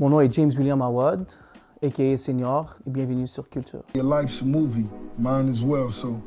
Mon nom est James William Awad, aka Senior, et bienvenue sur Culture. Your life's a movie, mine as well, so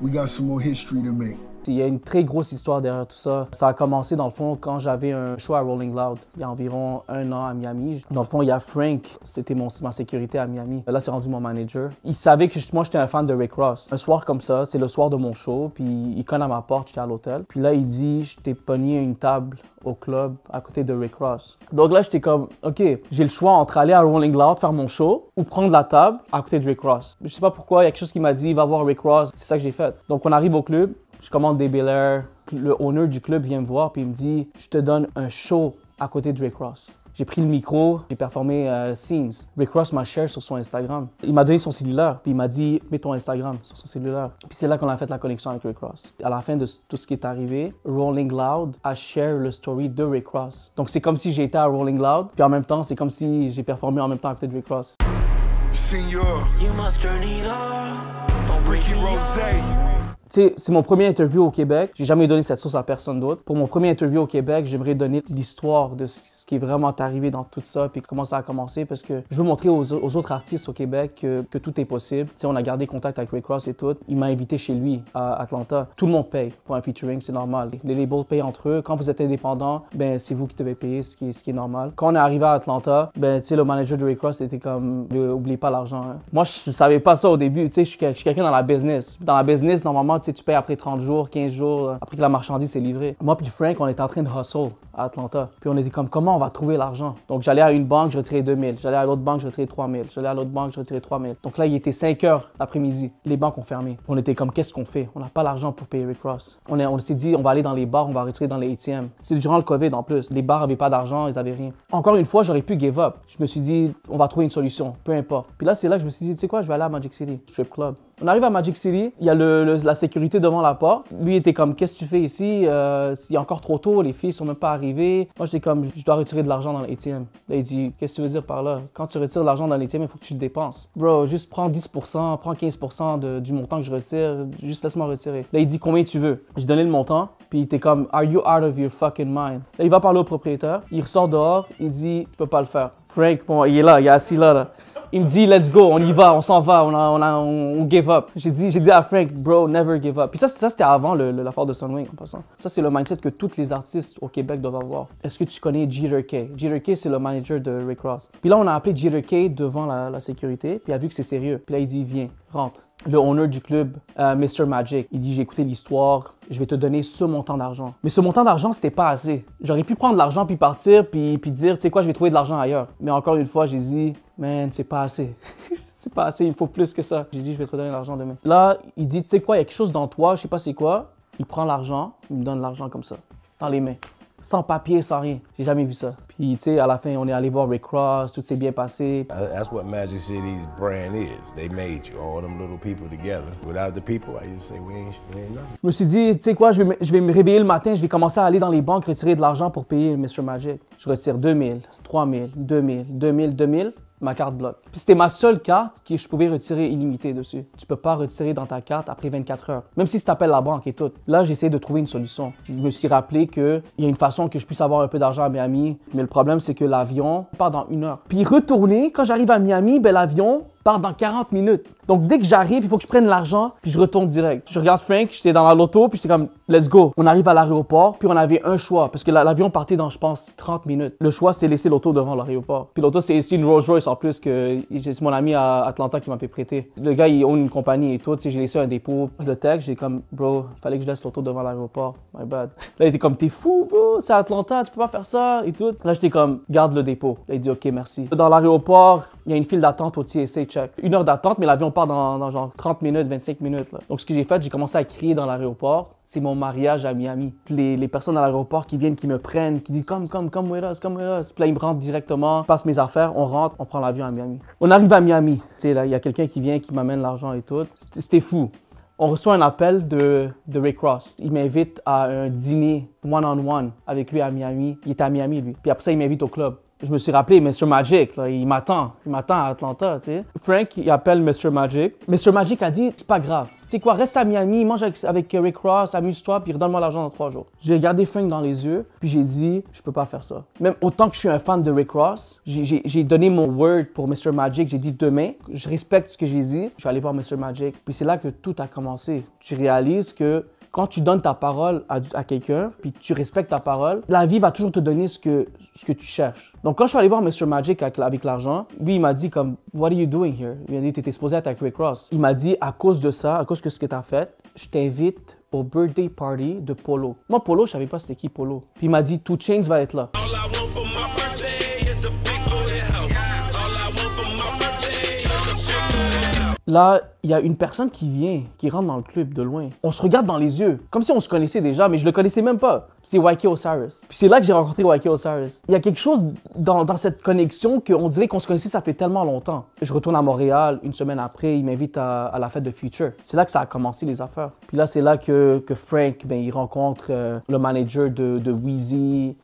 we got some more history to make il y a une très grosse histoire derrière tout ça. Ça a commencé dans le fond quand j'avais un show à Rolling Loud, il y a environ un an à Miami. Dans le fond, il y a Frank, c'était mon, ma sécurité à Miami. Là, c'est rendu mon manager. Il savait que justement, j'étais un fan de Rick Ross. Un soir comme ça, c'est le soir de mon show, puis il connaît à ma porte, j'étais à l'hôtel. Puis là, il dit, je t'ai pogné une table au club à côté de Rick Ross. Donc là, j'étais comme, OK, j'ai le choix entre aller à Rolling Loud faire mon show ou prendre la table à côté de Rick Ross. Je sais pas pourquoi, il y a quelque chose qui m'a dit, va voir Rick Ross. C'est ça que j'ai fait. Donc on arrive au club, je commande des billers. Le owner du club vient me voir puis il me dit Je te donne un show à côté de Rick Ross. J'ai pris le micro, j'ai performé euh, Scenes. Rick Ross m'a cherché sur son Instagram. Il m'a donné son cellulaire, puis il m'a dit Mets ton Instagram sur son cellulaire. Puis c'est là qu'on a fait la connexion avec Rick Ross. À la fin de tout ce qui est arrivé, Rolling Loud a share le story de Rick Ross. Donc c'est comme si j'étais à Rolling Loud, puis en même temps, c'est comme si j'ai performé en même temps à côté de Rick Ross. Senior, you must turn it Ricky Rose sais, c'est mon premier interview au Québec. J'ai jamais donné cette source à personne d'autre. Pour mon premier interview au Québec, j'aimerais donner l'histoire de ce qui est vraiment arrivé dans tout ça, puis comment ça a commencé, parce que je veux montrer aux, autres artistes au Québec que, tout est possible. sais, on a gardé contact avec Ray Cross et tout. Il m'a invité chez lui à Atlanta. Tout le monde paye pour un featuring, c'est normal. Les labels payent entre eux. Quand vous êtes indépendant, ben c'est vous qui devez payer, ce qui, est normal. Quand on est arrivé à Atlanta, ben tu le manager de Ray Cross était comme, Oubliez pas l'argent. Hein. Moi, je savais pas ça au début. Tu sais, je suis quelqu'un dans la business. Dans la business, normalement, tu tu payes après 30 jours, 15 jours, euh, après que la marchandise est livrée. Moi puis Frank, on est en train de hustle. Atlanta. Puis on était comme, comment on va trouver l'argent? Donc j'allais à une banque, je retirais 2000. J'allais à l'autre banque, je retirais 3000. J'allais à l'autre banque, je retirais 3000. Donc là, il était 5 heures l'après-midi. Les banques ont fermé. On était comme, qu'est-ce qu'on fait? On n'a pas l'argent pour payer Rick Ross. On, on s'est dit, on va aller dans les bars, on va retirer dans les ATM. C'est durant le COVID en plus. Les bars n'avaient pas d'argent, ils avaient rien. Encore une fois, j'aurais pu give up. Je me suis dit, on va trouver une solution, peu importe. Puis là, c'est là que je me suis dit, tu sais quoi, je vais aller à Magic City, strip club. On arrive à Magic City, il y a le, la sécurité devant la porte. Lui était comme, qu'est-ce que tu fais ici? Euh, il encore trop tôt, les filles sont même pas arrivées. Moi, j'étais comme, je dois retirer de l'argent dans l'ATM. Là, il dit, qu'est-ce que tu veux dire par là? Quand tu retires de l'argent dans l'ATM, il faut que tu le dépenses. Bro, juste prends 10%, prends 15% du montant que je retire, juste laisse-moi retirer. Là, il dit, combien tu veux? J'ai donné le montant, puis il était comme, are you out of your fucking mind? Là, il va parler au propriétaire, il ressort dehors, il dit, tu peux pas le faire. Frank, bon, il est là, il est assis là, là. Il me dit, let's go, on y va, on s'en va, on, a, on, give up. J'ai dit, j'ai dit à Frank, bro, never give up. Puis ça, c'était avant l'affaire de Sunwing en passant. Ça, c'est le mindset que tous les artistes au Québec doivent avoir. Est-ce que tu connais Jeter K? Jeter K, c'est le manager de Ray Cross. Puis là, on a appelé Jeter K devant la, sécurité, puis il a vu que c'est sérieux. Puis là, il dit, viens, rentre le owner du club, euh, Mr. Magic. Il dit J'ai écouté l'histoire, je vais te donner ce montant d'argent. Mais ce montant d'argent, c'était pas assez. J'aurais pu prendre l'argent puis partir puis, puis dire Tu sais quoi, je vais trouver de l'argent ailleurs. Mais encore une fois, j'ai dit man, c'est pas assez. c'est pas assez, il faut plus que ça. J'ai dit, je vais te donner l'argent demain. Là, il dit, tu sais quoi, il y a quelque chose dans toi, je sais pas c'est quoi. Il prend l'argent, il me donne l'argent comme ça, dans les mains. Sans papier, sans rien. J'ai jamais vu ça. Puis, tu sais, à la fin, on est allé voir Ray Cross, tout s'est bien passé. Uh, that's what Magic City's brand is. They made you, all them little people together. Without the people, I used to say, we ain't, Je me suis dit, tu sais quoi, je vais, je vais me réveiller le matin, je vais commencer à aller dans les banques retirer de l'argent pour payer Mr. Magic. Je retire 2000, 3000, 2000, 2000, 2000 ma carte bloc. Puis c'était ma seule carte que je pouvais retirer illimité dessus. Tu peux pas retirer dans ta carte après 24 heures, même si tu appelles la banque et tout. Là, j'essaie de trouver une solution. Je me suis rappelé qu'il y a une façon que je puisse avoir un peu d'argent à Miami, mais le problème, c'est que l'avion part dans une heure. Puis retourner, quand j'arrive à Miami, ben, l'avion dans 40 minutes. Donc dès que j'arrive, il faut que je prenne l'argent, puis je retourne direct. Je regarde Frank, j'étais dans la loto, puis j'étais comme, let's go. On arrive à l'aéroport, puis on avait un choix, parce que l'avion partait dans, je pense, 30 minutes. Le choix, c'est laisser l'auto devant l'aéroport. Puis l'auto, c'est ici une Rolls Royce en plus, que c'est mon ami à Atlanta qui m'a fait prêter. Le gars, il own une compagnie et tout, tu sais, j'ai laissé un dépôt, je le texte, j'ai comme, bro, fallait que je laisse l'auto devant l'aéroport, my bad. Là, il était comme, t'es fou, bro, c'est Atlanta, tu peux pas faire ça et tout. Là, j'étais comme, garde le dépôt. Là, il dit, ok, merci. Dans l'aéroport, il y a une file d'attente au TSA une heure d'attente, mais l'avion part dans, genre 30 minutes, 25 minutes. Donc, ce que j'ai fait, j'ai commencé à crier dans l'aéroport. C'est mon mariage à Miami. Les, personnes à l'aéroport qui viennent, qui me prennent, qui disent comme, comme, comme with us, come with us. Puis là, ils me rentrent directement, passent mes affaires, on rentre, on prend l'avion à Miami. On arrive à Miami. Tu là, il y a quelqu'un qui vient, qui m'amène l'argent et tout. C'était fou on reçoit un appel de, de Ray Cross. Il m'invite à un dîner one-on-one -on -one avec lui à Miami. Il est à Miami, lui. Puis après ça, il m'invite au club je me suis rappelé Mr. Magic, il m'attend, il m'attend à Atlanta, tu sais. Frank, il appelle Mr. Magic. Mr. Magic a dit, c'est pas grave. Tu sais quoi, reste à Miami, mange avec, avec Rick Ross, amuse-toi, puis redonne-moi l'argent dans trois jours. J'ai regardé Frank dans les yeux, puis j'ai dit, je peux pas faire ça. Même autant que je suis un fan de Rick Ross, j'ai donné mon word pour Mr. Magic, j'ai dit demain, je respecte ce que j'ai dit, je suis allé voir Mr. Magic. Puis c'est là que tout a commencé. Tu réalises que quand tu donnes ta parole à, quelqu'un, puis tu respectes ta parole, la vie va toujours te donner ce que, ce que tu cherches. Donc, quand je suis allé voir Mr. Magic avec, l'argent, lui, il m'a dit comme, What are you doing here? Il m'a dit, T'es exposé à à Ray Cross. Il m'a dit, à cause de ça, à cause de ce que t'as fait, je t'invite au birthday party de Polo. Moi, Polo, je savais pas c'était qui Polo. Puis il m'a dit, Two Chains va être là. Là, il y a une personne qui vient, qui rentre dans le club de loin. On se regarde dans les yeux, comme si on se connaissait déjà, mais je le connaissais même pas. C'est Waike Osiris. Puis c'est là que j'ai rencontré Waike Osiris. Il y a quelque chose dans, cette connexion qu'on dirait qu'on se connaissait, ça fait tellement longtemps. Je retourne à Montréal, une semaine après, il m'invite à, la fête de Future. C'est là que ça a commencé les affaires. Puis là, c'est là que, que Frank, ben, il rencontre euh, le manager de, de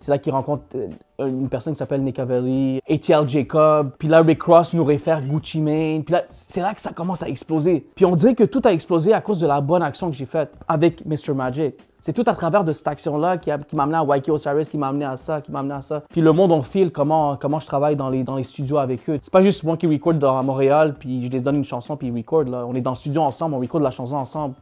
C'est là qu'il rencontre. Euh, une personne qui s'appelle Nick Cavalry, ATL Jacob, puis là Rick Cross nous réfère Gucci Mane, puis là c'est là que ça commence à exploser puis on dirait que tout a explosé à cause de la bonne action que j'ai faite avec Mr. Magic. C'est tout à travers de cette action-là qui, m'a amené à Waikiki Osiris, qui m'a amené à ça, qui m'a amené à ça. Puis le monde, on file comment, comment je travaille dans les, dans les studios avec eux. C'est pas juste moi qui record dans, à Montréal, puis je les donne une chanson, puis ils recordent. On est dans le studio ensemble, on recorde la chanson ensemble.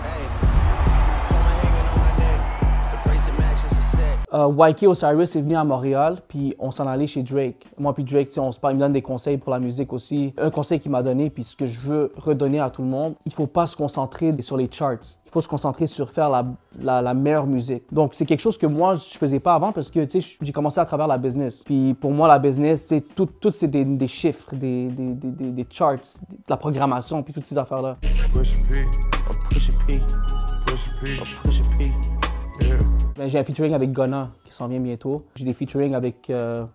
euh, Osiris est venu à Montréal, puis on s'en allait chez Drake. Moi, puis Drake, on se parle, il me donne des conseils pour la musique aussi. Un conseil qu'il m'a donné, puis ce que je veux redonner à tout le monde, il faut pas se concentrer sur les charts. Il faut se concentrer sur faire la, meilleure musique. Donc, c'est quelque chose que moi, je faisais pas avant parce que, tu sais, j'ai commencé à travers la business. Puis pour moi, la business, c'est tout, tout c'est des, chiffres, des, des, charts, de la programmation, puis toutes ces affaires-là. Push push push push ben, j'ai un featuring avec Ghana qui s'en vient bientôt. J'ai des featuring avec 42 euh,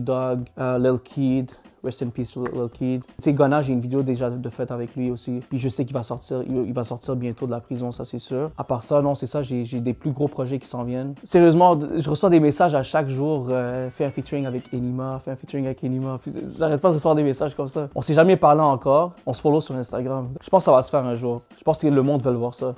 Dog, euh, Lil Kid, Rest in Peace Lil Kid. Tu sais, Ghana, j'ai une vidéo déjà de fait avec lui aussi. Puis je sais qu'il va sortir, il, va sortir bientôt de la prison, ça c'est sûr. À part ça, non, c'est ça, j'ai des plus gros projets qui s'en viennent. Sérieusement, je reçois des messages à chaque jour. Euh, fais un featuring avec Enima, fais un featuring avec Enima. J'arrête pas de recevoir des messages comme ça. On s'est jamais parlé encore. On se follow sur Instagram. Je pense que ça va se faire un jour. Je pense que le monde veut le voir ça.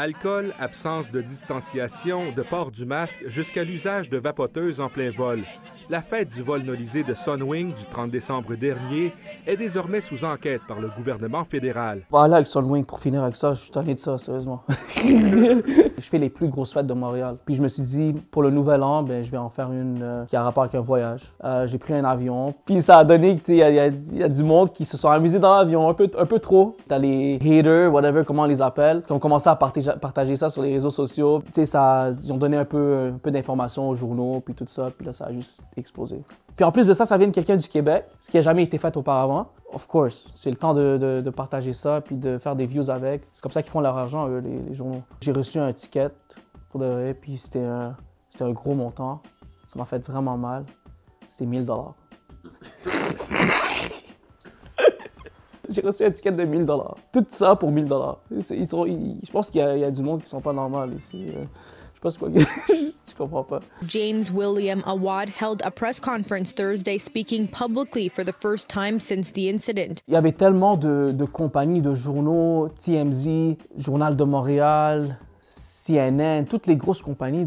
Alcool, absence de distanciation, de port du masque, jusqu'à l'usage de vapoteuses en plein vol la fête du vol nolisé de Sunwing du 30 décembre dernier est désormais sous enquête par le gouvernement fédéral. Voilà avec Sunwing, pour finir avec ça, je suis tanné de ça, sérieusement. je fais les plus grosses fêtes de Montréal. Puis je me suis dit, pour le nouvel an, ben, je vais en faire une euh, qui a rapport avec un voyage. Euh, j'ai pris un avion, puis ça a donné qu'il y, a du monde qui se sont amusés dans l'avion, un peu, un peu trop. T'as les haters, whatever, comment on les appelle, qui ont commencé à partager ça sur les réseaux sociaux. Tu sais, ils ont donné un peu, un peu d'informations aux journaux, puis tout ça, puis là, ça a juste puis en plus de ça, ça vient de quelqu'un du Québec, ce qui n'a jamais été fait auparavant. Of course, c'est le temps de, partager ça, puis de faire des views avec. C'est comme ça qu'ils font leur argent, eux, les, journaux. J'ai reçu un ticket pour de vrai, puis c'était un, gros montant. Ça m'a fait vraiment mal. C'était 1000 dollars. J'ai reçu un ticket de 1000 dollars. Tout ça pour 1000 dollars. je pense qu'il y, a du monde qui sont pas normal ici. Euh sais pas je comprends pas. James William Awad held a press conference Thursday speaking publicly for the first time since the incident. Il y avait tellement de, de compagnies de journaux, TMZ, Journal de Montréal, CNN, toutes les grosses compagnies,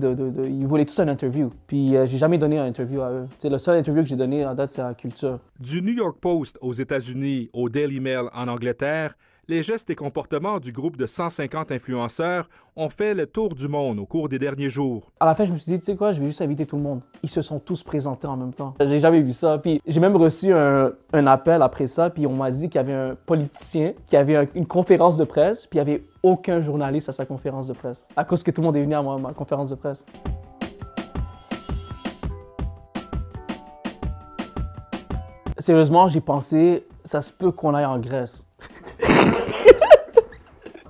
ils voulaient tous une interview. Puis euh, j'ai jamais donné une interview à eux. C'est le seul interview que j'ai donné en date, c'est à Culture. Du New York Post aux États-Unis au Daily Mail en Angleterre, les gestes et comportements du groupe de 150 influenceurs ont fait le tour du monde au cours des derniers jours. À la fin, je me suis dit, tu sais quoi, je vais juste inviter tout le monde. Ils se sont tous présentés en même temps. J'ai jamais vu ça. Puis j'ai même reçu un, appel après ça, puis on m'a dit qu'il y avait un politicien qui avait une conférence de presse, puis il n'y avait aucun journaliste à sa conférence de presse, à cause que tout le monde est venu à ma conférence de presse. Sérieusement, j'ai pensé, ça se peut qu'on aille en Grèce.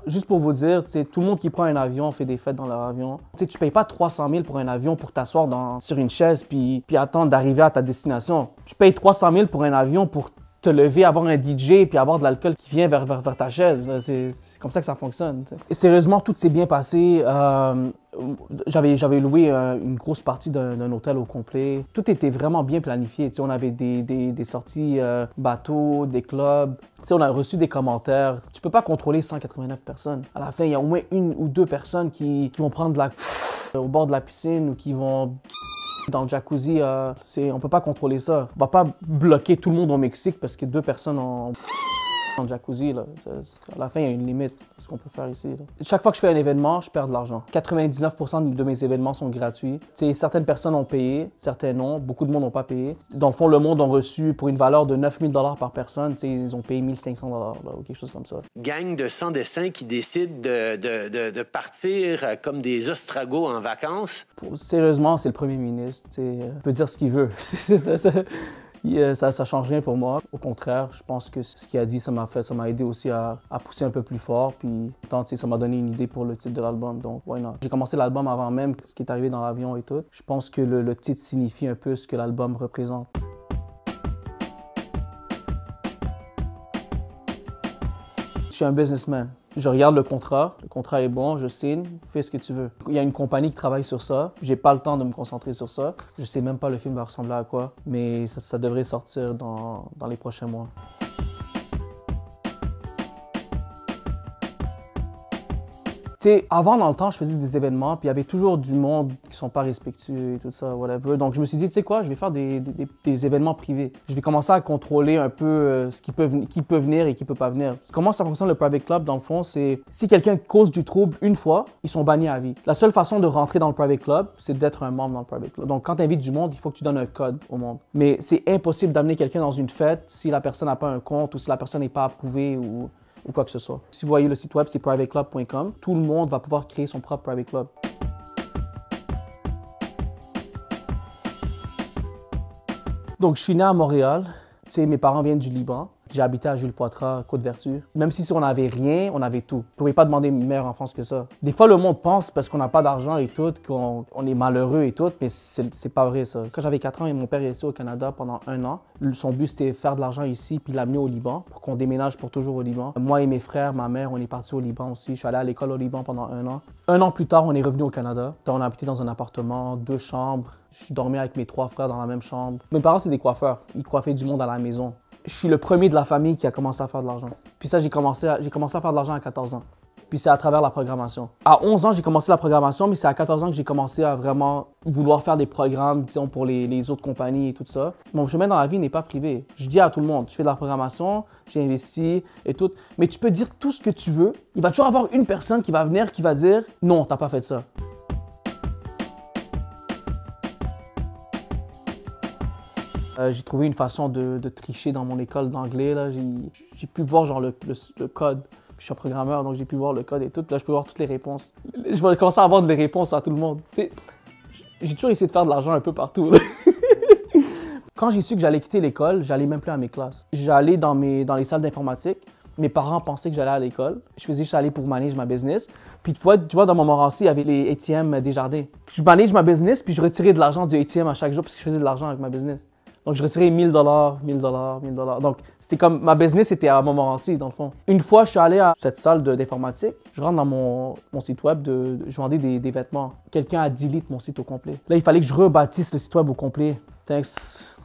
juste pour vous dire, tout le monde qui prend un avion fait des fêtes dans l'avion, avion. Tu tu payes pas 300 000 pour un avion pour t'asseoir sur une chaise puis, puis attendre d'arriver à ta destination. Tu payes 300 000 pour un avion pour te lever, avoir un DJ, puis avoir de l'alcool qui vient vers, ta chaise. C'est comme ça que ça fonctionne. sérieusement, tout s'est bien passé. Euh, j'avais loué une grosse partie d'un hôtel au complet. Tout était vraiment bien planifié. on avait des, sorties euh, bateaux, des clubs. on a reçu des commentaires. Tu peux pas contrôler 189 personnes. À la fin, il y a au moins une ou deux personnes qui, vont prendre de la au bord de la piscine ou qui vont dans le jacuzzi, on euh, on peut pas contrôler ça. On va pas bloquer tout le monde au Mexique parce que deux personnes ont... Dans jacuzzi, là, à la fin, il y a une limite à ce qu'on peut faire ici. Chaque fois que je fais un événement, je perds de l'argent. 99% de mes événements sont gratuits. certaines personnes ont payé, certaines non. Beaucoup de monde n'ont pas payé. Dans le fond, le monde a reçu pour une valeur de 9000 dollars par personne. ils ont payé 1500 dollars ou quelque chose comme ça. Gang de 100 dessins qui décident de, partir euh, comme des ostragos en vacances. sérieusement, c'est le premier ministre. il euh, peut dire ce qu'il veut. Euh, ça, change rien pour moi. Au contraire, je pense que ce qu'il a dit, ça m'a aidé aussi à, pousser un peu plus fort. Puis tant, ça m'a donné une idée pour le titre de l'album. Donc, voilà. J'ai commencé l'album avant même ce qui est arrivé dans l'avion et tout. Je pense que le titre signifie un peu ce que l'album représente. suis un businessman. Je regarde le contrat, le contrat est bon, je signe, fais ce que tu veux. Il y a une compagnie qui travaille sur ça, j'ai pas le temps de me concentrer sur ça. Je sais même pas le film va ressembler à quoi, mais ça, ça devrait sortir dans, dans les prochains mois. avant, dans le temps, je faisais des événements, puis il y avait toujours du monde qui sont pas respectueux et tout ça, whatever. Donc, je me suis dit, tu sais quoi, je vais faire des, événements privés. Je vais commencer à contrôler un peu euh, ce qui peut, qui peut venir et qui peut pas venir. Comment ça fonctionne le private club, dans le fond, c'est si quelqu'un cause du trouble une fois, ils sont bannis à vie. La seule façon de rentrer dans le private club, c'est d'être un membre dans le private club. Donc, quand tu invites du monde, il faut que tu donnes un code au monde. Mais c'est impossible d'amener quelqu'un dans une fête si la personne n'a pas un compte ou si la personne n'est pas approuvée ou ou quoi que ce soit. Si vous voyez le site web, c'est privateclub.com. Tout le monde va pouvoir créer son propre private club. Donc, je suis né à Montréal. Tu sais, mes parents viennent du Liban. J'habitais à Jules Poitras, Côte-Vertu. Même si, si on n'avait rien, on avait tout. Je pouvais pas demander une meilleure enfance que ça. Des fois, le monde pense parce qu'on n'a pas d'argent et tout, qu'on est malheureux et tout, mais c'est pas vrai ça. Quand j'avais 4 ans et mon père est resté au Canada pendant un an, son but c'était faire de l'argent ici puis l'amener au Liban pour qu'on déménage pour toujours au Liban. Moi et mes frères, ma mère, on est partis au Liban aussi. Je suis allé à l'école au Liban pendant un an. Un an plus tard, on est revenu au Canada. On a habité dans un appartement, deux chambres. Je dormais avec mes trois frères dans la même chambre. Mes parents, c'est des coiffeurs. Ils coiffaient du monde à la maison je suis le premier de la famille qui a commencé à faire de l'argent. Puis ça, j'ai commencé, à, commencé à faire de l'argent à 14 ans. Puis c'est à travers la programmation. À 11 ans, j'ai commencé la programmation, mais c'est à 14 ans que j'ai commencé à vraiment vouloir faire des programmes, disons, pour les, autres compagnies et tout ça. Mon chemin dans la vie n'est pas privé. Je dis à tout le monde, je fais de la programmation, j'ai investi et tout. Mais tu peux dire tout ce que tu veux. Il va toujours avoir une personne qui va venir, qui va dire, non, t'as pas fait ça. Euh, j'ai trouvé une façon de, tricher dans mon école d'anglais. J'ai, pu voir genre le, le, code. je suis un programmeur, donc j'ai pu voir le code et tout. là, je peux voir toutes les réponses. Je vais commencer à avoir des réponses à tout le monde. j'ai toujours essayé de faire de l'argent un peu partout. Quand j'ai su que j'allais quitter l'école, j'allais même plus à mes classes. J'allais dans, dans les salles d'informatique. Mes parents pensaient que j'allais à l'école. Je faisais juste aller pour manager ma business. Puis tu vois, tu vois dans mon morancy, il y avait les ATM déjardés. Je manage ma business, puis je retirais de l'argent du ATM à chaque jour parce que je faisais de l'argent avec ma business. Donc, je retirais 1000 dollars, 1000 dollars, 1000 dollars. Donc, c'était comme ma business était à Montmorency, dans le fond. Une fois, je suis allé à cette salle d'informatique. Je rentre dans mon, site web, de, je vendais des, vêtements. Quelqu'un a delete mon site au complet. Là, il fallait que je rebâtisse le site web au complet. Thanks.